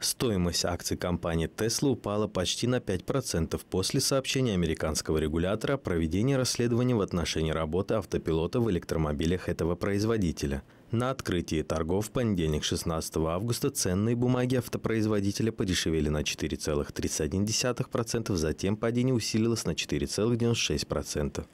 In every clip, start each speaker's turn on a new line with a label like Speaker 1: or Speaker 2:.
Speaker 1: Стоимость акций компании Tesla упала почти на 5% после сообщения американского регулятора о проведении расследования в отношении работы автопилота в электромобилях этого производителя. На открытии торгов в понедельник 16 августа ценные бумаги автопроизводителя подешевели на 4,31%, затем падение усилилось на 4,96%.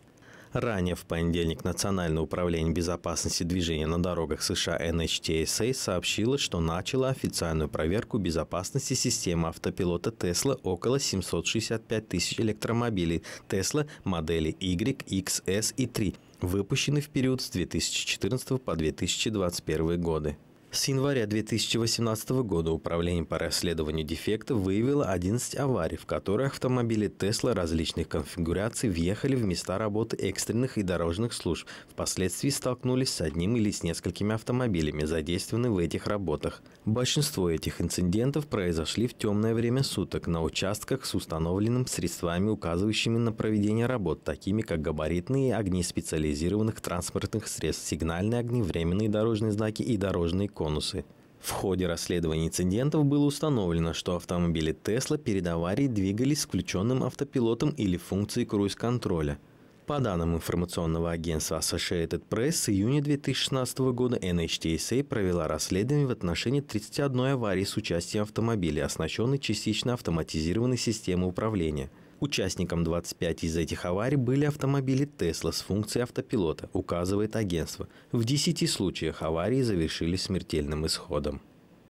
Speaker 1: Ранее в понедельник Национальное управление безопасности движения на дорогах США NHTSA сообщило, что начало официальную проверку безопасности системы автопилота Tesla около 765 тысяч электромобилей Tesla модели Y, X, S и 3, выпущены в период с 2014 по 2021 годы. С января 2018 года Управление по расследованию дефектов выявило 11 аварий, в которых автомобили Тесла различных конфигураций въехали в места работы экстренных и дорожных служб. Впоследствии столкнулись с одним или с несколькими автомобилями, задействованными в этих работах. Большинство этих инцидентов произошли в темное время суток на участках с установленным средствами, указывающими на проведение работ, такими как габаритные огни специализированных транспортных средств, сигнальные огни, временные дорожные знаки и дорожные коды конусы. В ходе расследования инцидентов было установлено, что автомобили Тесла перед аварией двигались с включенным автопилотом или функцией круиз-контроля. По данным информационного агентства Associated Press, с июня 2016 года NHTSA провела расследование в отношении 31 аварии с участием автомобиля, оснащенной частично автоматизированной системой управления – Участником 25 из этих аварий были автомобили Тесла с функцией автопилота, указывает агентство. В 10 случаях аварии завершились смертельным исходом.